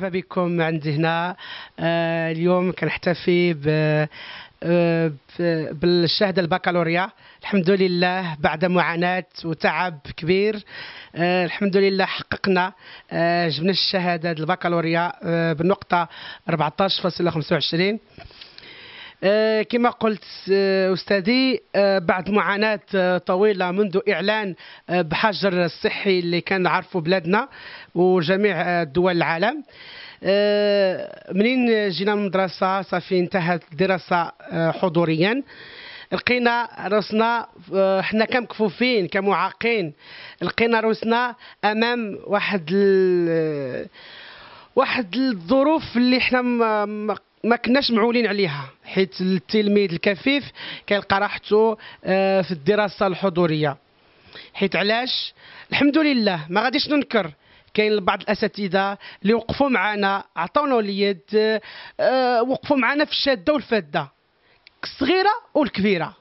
مرحبا بكم عندي هنا آه، اليوم كنحتفي آه، ب بالشهاده البكالوريا الحمد لله بعد معاناه وتعب كبير آه، الحمد لله حققنا جبنا الشهاده البكالوريا بالنقطه 14.25 آه، كما قلت آه، استاذي آه، بعد معاناه طويله منذ اعلان بحجر الصحي اللي كان نعرفه بلادنا وجميع دول العالم منين جينا من المدرسه صافي انتهت الدراسه حضوريا لقينا راسنا حنا كمكفوفين كمعاقين لقينا راسنا امام واحد ال... واحد الظروف اللي حنا ما كناش معولين عليها حيت التلميذ الكفيف كيلقى راحته آه، في الدراسه الحضوريه حيت علاش الحمد لله ما غاديش ننكر كاين بعض الاساتذه اللي وقفوا معنا عطاونا اليد آه، آه، وقفوا معنا في الشاده والفاده الصغيره والكبيره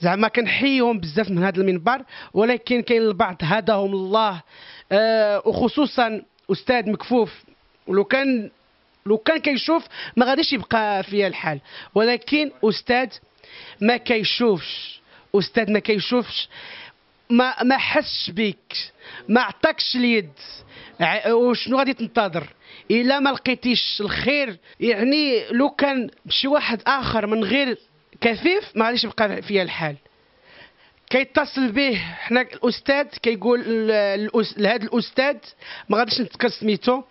زعما كنحييهم بزاف من هذا المنبر ولكن كاين البعض هداهم الله وخصوصا استاذ مكفوف ولو كان لو كان كيشوف ما غاديش يبقى فيا الحال ولكن استاذ ما كيشوفش استاذ ما كيشوفش ما ما حسش بيك ما عطاكش اليد وشنو غادي تنتظر الا ما لقيتيش الخير يعني لو كان شي واحد اخر من غير كفيف ما غاديش يبقى فيا الحال كيتصل به حنا الاستاذ كيقول لهذا الاستاذ ما غاديش نذكر سميتو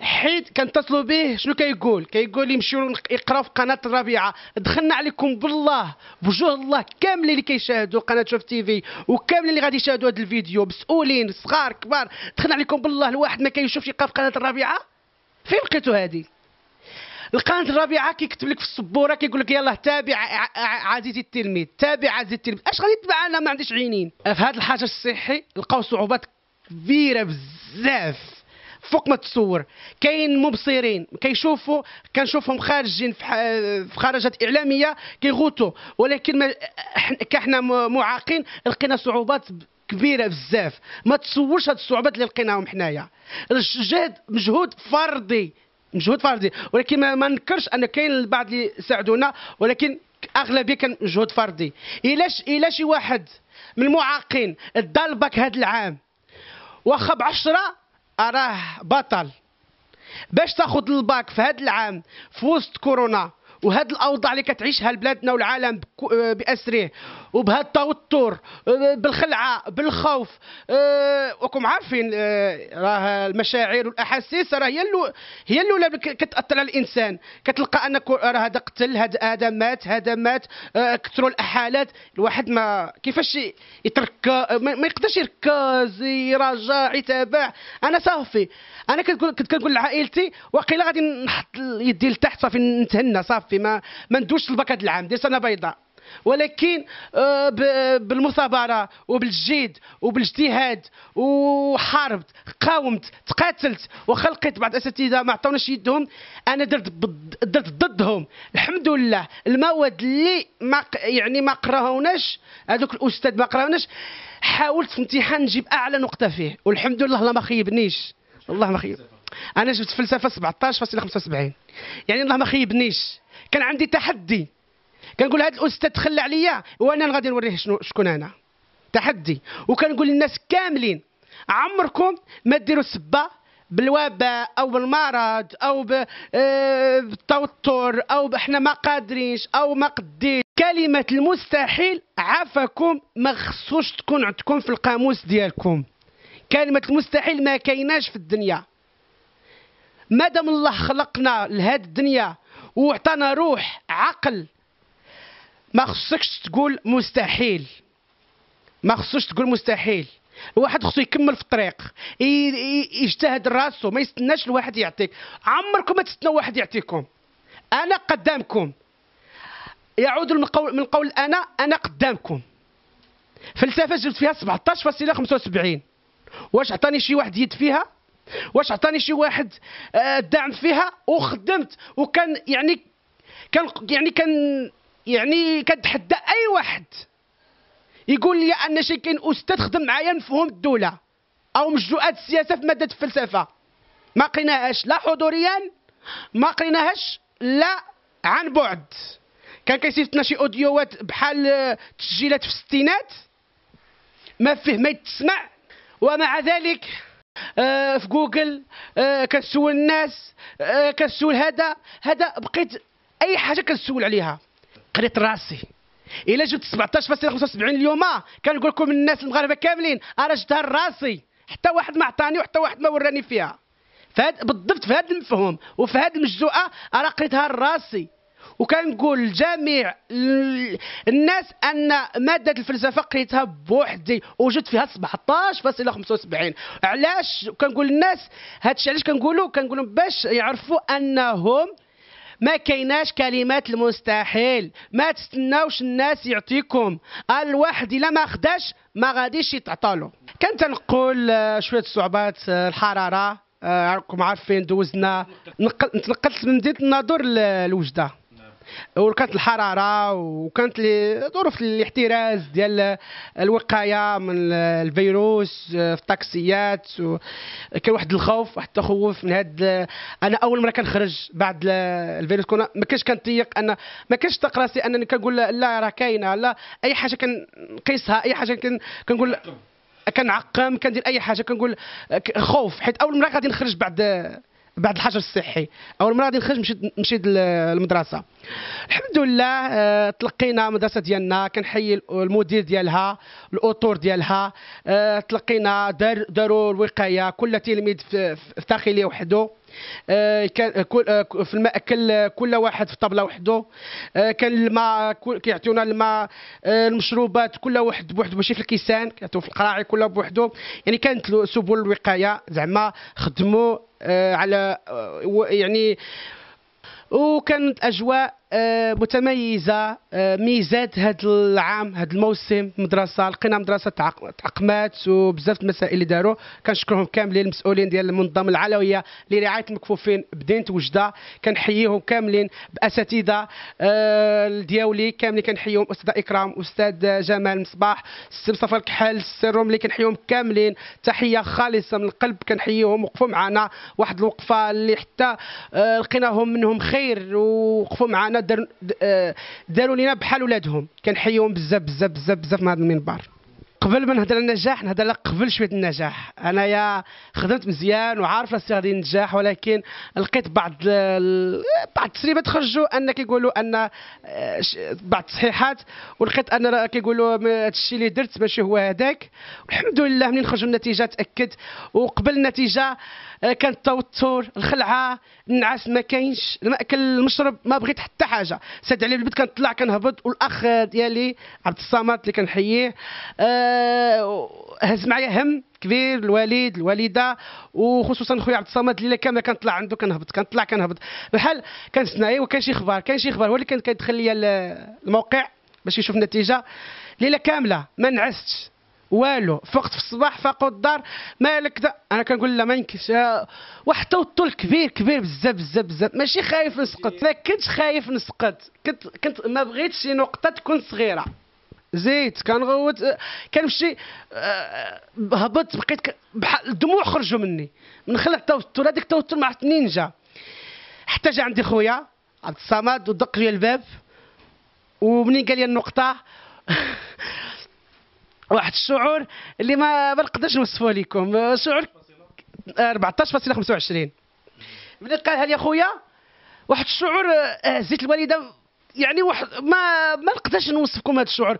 حيت كنتصلوا به شنو كيقول كيقول يمشيو يقراو في قناه الربيعه دخلنا عليكم بالله بوجه الله كاملين اللي كيشاهدوا قناه شوف تي في وكاملين اللي غادي يشاهدوا هذا الفيديو مسؤولين صغار كبار دخلنا عليكم بالله الواحد ما كيشوفش يقرا في قناه الربيعه فين لقيتوا هذه القناه الرابعه كيكتب لك في السبوره كيقول لك يلاه تابع عزيزي التلميذ تابع عزيزي التلميذ اش غادي تبع انا ما عنديش عينين في هذا الحجر الصحي لقاو صعوبات كبيره بزاف فوق ما تصور كاين مبصرين كيشوفوا كنشوفهم خارجين في خرجات اعلاميه كيغوتوا ولكن كحنا معاقين لقينا صعوبات كبيره بزاف ما تصورش هاد الصعوبات اللي لقيناهم حنايا الجهد مجهود فردي مجهود فردي ولكن ما, نكرش ننكرش ان كاين البعض اللي ساعدونا ولكن اغلبيه كان مجهود فردي الاش الا شي واحد من المعاقين دا الباك هذا العام واخا ب 10 أراه بطل باش تاخذ الباك في هذا العام في وسط كورونا وهاد الاوضاع اللي كتعيشها لبلادنا والعالم باسره وبهالتوتر آه، بالخلعه بالخوف آه، وكم عارفين آه، راه المشاعر والاحاسيس راه هي هي الاولى كتاثر على الانسان كتلقى انك راه هذا قتل هذا هذا مات هذا مات كثروا الاحالات الواحد ما كيفاش يتركا ما يقدرش يركز يراجع يتابع انا صافي انا كنقول كنت كنقول لعائلتي واقيلا غادي نحط يدي لتحت صافي نتهنى صافي ما ما ندوش هذا العام دير سنه بيضاء ولكن آه، بالمثابره وبالجيد وبالاجتهاد وحاربت قاومت تقاتلت وخلقت بعض الاساتذه ما عطاوناش يدهم انا درت درت ضدهم الحمد لله المواد اللي ما يعني ما قراوناش هذوك الاستاذ ما قراوناش حاولت في امتحان نجيب اعلى نقطه فيه والحمد لله الله ما خيبنيش الله ما خيب انا جبت فلسفه 17.75 يعني الله ما خيبنيش كان عندي تحدي كنقول هذا الاستاذ تخلى عليا وانا غادي نوريه شنو شكون انا تحدي وكنقول للناس كاملين عمركم ما ديروا السبه بالوباء او بالمرض او آه، بالتوتر او احنا ما قادرينش او ما قديش كلمه المستحيل عافاكم ما خصوش تكون عندكم في القاموس ديالكم كلمه المستحيل ما كايناش في الدنيا مادام الله خلقنا لهاد الدنيا وعطانا روح عقل ما خصكش تقول مستحيل ما خصوش تقول مستحيل الواحد خصو يكمل في الطريق يجتهد راسو ما يستناش الواحد يعطيك عمركم ما تستناو واحد يعطيكم انا قدامكم يعود من قول من قول انا انا قدامكم فلسفه جبت فيها 17.75 واش عطاني شي واحد يد فيها واش عطاني شي واحد آه، دعم فيها وخدمت وكان يعني كان يعني كان يعني كتحدى اي واحد يقول لي ان شي كاين استاذ خدم معايا نفهم الدوله او مجدوات السياسه في ماده الفلسفه ما قريناهاش لا حضوريا ما قريناهاش لا عن بعد كان كيصيفطنا شي اوديوات بحال آه، تسجيلات في الستينات ما فيه ما يتسمع ومع ذلك آه في جوجل آه كنسول الناس آه كنسول هذا هذا بقيت اي حاجه كنسول عليها قريت راسي الا جبت 17.75 اليوم كنقول لكم الناس المغاربه كاملين انا جبتها لراسي حتى واحد ما عطاني وحتى واحد ما وراني فيها فهاد بالضبط في هذا المفهوم وفي هذه المجزوءه انا قريتها لراسي وكنقول لجميع الناس ان ماده الفلسفه قريتها بوحدي وجدت فيها 17.75 علاش كنقول للناس هادشي علاش كنقولوا كنقولوا باش يعرفوا انهم ما كيناش كلمات المستحيل ما تستناوش الناس يعطيكم الواحد الا ما خداش ما غاديش يتعطلو كنت نقول آه، شويه صعوبات آه، الحراره آه، راكم عارفين دوزنا نتنقلت من مدينه الناظور لوجده وكانت الحراره وكانت ظروف الاحتراز ديال الوقايه من الفيروس في الطاكسيات كان واحد الخوف واحد التخوف من هاد انا اول مره كنخرج بعد الفيروس كنا ما كانش كنتيق ان ما كانش طاق راسي انني كنقول لا راه كاينه لا اي حاجه كنقيسها اي حاجه كنقول كنعقم كندير اي حاجه كنقول خوف حيت اول مره غادي نخرج بعد بعد الحجر الصحي اول مره غادي نخرج مشيت مشيت للمدرسه الحمد لله أه تلقينا المدرسه ديالنا كنحيي المدير ديالها الاطور ديالها أه تلقينا دار داروا الوقايه كل تلميذ في داخلي وحده آه، آه، آه، في الماكل كل واحد في طبله وحده كان الماء كيعطيونا الماء المشروبات كل واحد بوحده ماشي في الكيسان كيعطيو في القراعي كل بوحده يعني كانت سبل الوقايه زعما خدموا على يعني وكانت اجواء آه، متميزه آه، ميزات هذا العام هذا الموسم مدرسه لقينا مدرسه تعقمات وبزاف المسائل اللي داروا كنشكرهم كاملين المسؤولين ديال المنظمه العلويه لرعايه المكفوفين بدينه وجده كنحييهم كاملين باساتذه آه، الدياولي كاملين كنحييهم استاذ اكرام استاذ جمال مصباح السي مصطفى الكحل السي الرملي كنحييهم كاملين تحيه خالصه من القلب كنحييهم وقفوا معنا واحد الوقفه اللي حتى لقيناهم منهم خير ووقفوا معنا ولا داروا آه، داروا لينا بحال ولادهم كنحييهم بزاف بزاف بزاف بزاف من هذا المنبر قبل ما نهضر النجاح نهضر على قبل شويه النجاح انايا خدمت مزيان وعارف راسي غادي ننجح ولكن لقيت بعض بعض التسريبات خرجوا ان كيقولوا ان آه، بعض التصحيحات ولقيت ان كيقولوا هذا الشيء اللي درت ماشي هو هذاك الحمد لله منين خرجوا النتيجه تاكد وقبل النتيجه آه، كان التوتر الخلعه النعاس ما كاينش الماكل المشرب ما بغيت حتى حاجه ساد علي البيت كنطلع كنهبط والاخ ديالي عبد الصمد اللي كنحييه أه هز معايا هم كبير الوالد الوالده وخصوصا خويا عبد الصمد الليله كامله كنطلع عنده كنهبط كنطلع كنهبط بحال كنستنى وكان شي اخبار كان شي اخبار هو اللي كان كيدخل ليا الموقع باش يشوف النتيجه ليله كامله ما نعستش والو فقت في الصباح فاقوا الدار مالك دا انا كنقول لا ما يمكنش آه، واحد التوتر كبير كبير بزاف بزاف بزاف ماشي خايف نسقط ما كنت خايف نسقط كنت كنت ما بغيتش شي نقطه تكون صغيره زيت كنغوت آه، كنمشي آه، هبط بقيت بحال الدموع خرجوا مني من خلال التوتر هذاك التوتر ما عرفت منين جا حتى جا عندي خويا عبد الصمد ودق لي الباب ومنين قال لي النقطه واحد الشعور اللي ما بنقدرش نوصفه لكم آه، شعور 14.25 ملي قالها لي خويا واحد الشعور هزيت آه، آه، الوالده يعني واحد ما ما نقدرش نوصفكم هذا الشعور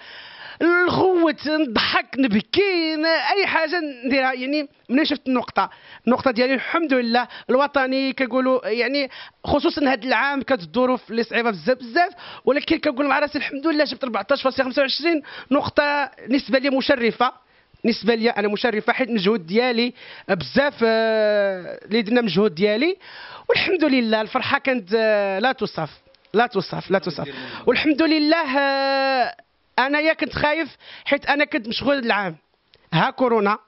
الغوت نضحك نبكي اي حاجه نديرها يعني ملي شفت النقطه النقطه ديالي الحمد لله الوطني كنقولوا يعني خصوصا هذا العام كانت الظروف اللي صعيبه بزاف بزاف ولكن كنقول مع راسي الحمد لله جبت 14.25 نقطه نسبه لي مشرفه بالنسبه لي انا مشرفه حيت المجهود ديالي بزاف آه، اللي درنا مجهود ديالي والحمد لله الفرحه كانت آه، لا توصف لا توصف لا توصف والحمد لله آه، انا يا كنت خايف حيت انا كنت مشغول العام ها كورونا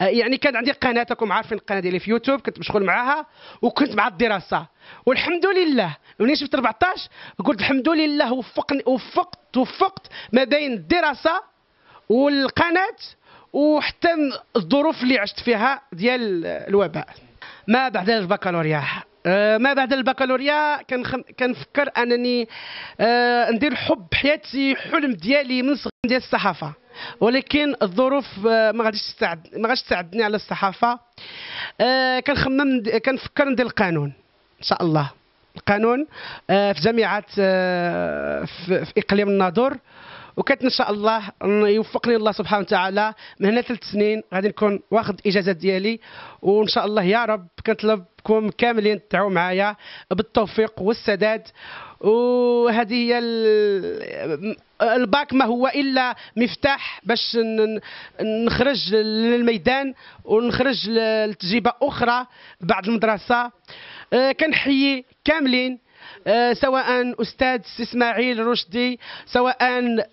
آه، يعني كان عندي قناه راكم عارفين القناه ديالي في يوتيوب كنت مشغول معاها وكنت مع الدراسه والحمد لله ملي شفت 14 قلت الحمد لله وفقني وفقت وفقت ما بين الدراسه والقناه وحتى الظروف اللي عشت فيها ديال الوباء ما بعد البكالوريا آه، ما بعد البكالوريا كنخم... كنفكر انني آه ندير حب حياتي حلم ديالي من صغير ديال الصحافه ولكن الظروف آه ما غاديش تساعد ما غاديش تساعدني على الصحافه آه كنخمم كنفكر ندير القانون ان شاء الله القانون آه، في جامعه آه، في, في اقليم الناظور وكنت ان شاء الله يوفقني الله سبحانه وتعالى من هنا ثلاث سنين غادي نكون واخد اجازه ديالي وان شاء الله يا رب كنطلبكم كاملين تدعوا معايا بالتوفيق والسداد وهذه هي الباك ما هو الا مفتاح باش نخرج للميدان ونخرج لتجربه اخرى بعد المدرسه آه، كنحيي كاملين آه، سواء استاذ اسماعيل رشدي سواء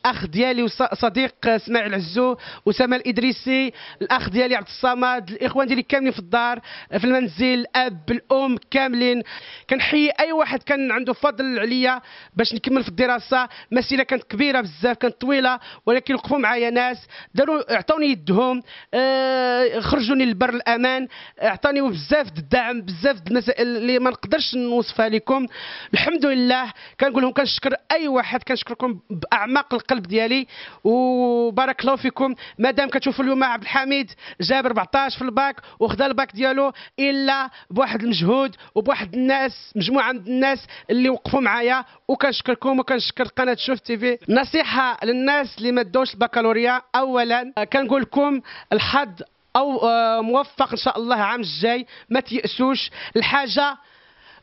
اخ ديالي وصديق اسماعيل عزو اسامه الادريسي الاخ ديالي عبد الصمد الاخوان ديالي كاملين في الدار في المنزل الاب الام كاملين كنحيي اي واحد كان عنده فضل عليا باش نكمل في الدراسه مسيره كانت كبيره بزاف كانت طويله ولكن وقفوا معايا ناس داروا اعطوني يدهم آه خرجوني لبر الامان عطاني بزاف الدعم بزاف المسائل اللي ما نقدرش نوصفها لكم الحمد لله كنقول لهم كنشكر اي واحد كنشكركم باعماق القلب ديالي وبارك الله فيكم مادام كتشوفوا اليوم عبد الحميد جاب 14 في الباك وخدا الباك ديالو الا بواحد المجهود وبواحد الناس مجموعه من الناس اللي وقفوا معايا وكنشكركم وكنشكر قناه شوف تي في نصيحه للناس اللي ما داوش البكالوريا اولا كنقول لكم الحظ او موفق ان شاء الله العام الجاي ما تيأسوش الحاجه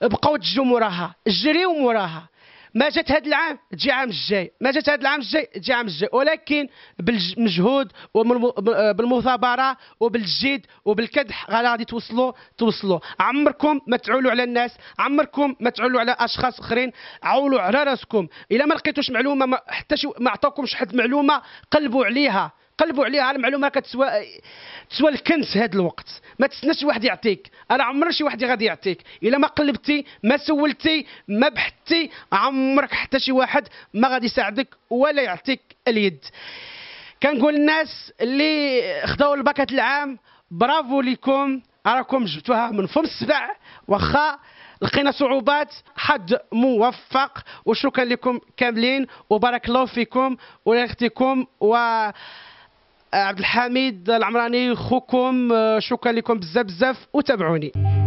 بقاو تجوا موراها جريو موراها ما جات هذا العام تجي عام الجاي ما جات هذا العام الجاي تجي عام الجاي ولكن بالمجهود وبالمثابره وبالجد وبالكدح غادي توصلوا توصلوا عمركم ما تعولوا على الناس عمركم ما تعولوا على اشخاص اخرين عولوا على راسكم الا ما لقيتوش معلومه ما حتى ما عطاكمش حد معلومه قلبوا عليها قلبوا عليها على معلومه كتسوى تسوى الكنز هذا الوقت ما تستناش واحد يعطيك انا عمر شي واحد غادي يعطيك الا ما قلبتي ما سولتي ما بحثتي عمرك حتى شي واحد ما غادي يساعدك ولا يعطيك اليد كنقول الناس اللي خداو الباكات العام برافو لكم راكم جبتوها من فم السبع واخا لقينا صعوبات حد موفق وشكرا لكم كاملين وبارك الله فيكم ولأختكم و عبد الحميد العمراني خوكم آه، شكرا لكم بزاف بزاف وتابعوني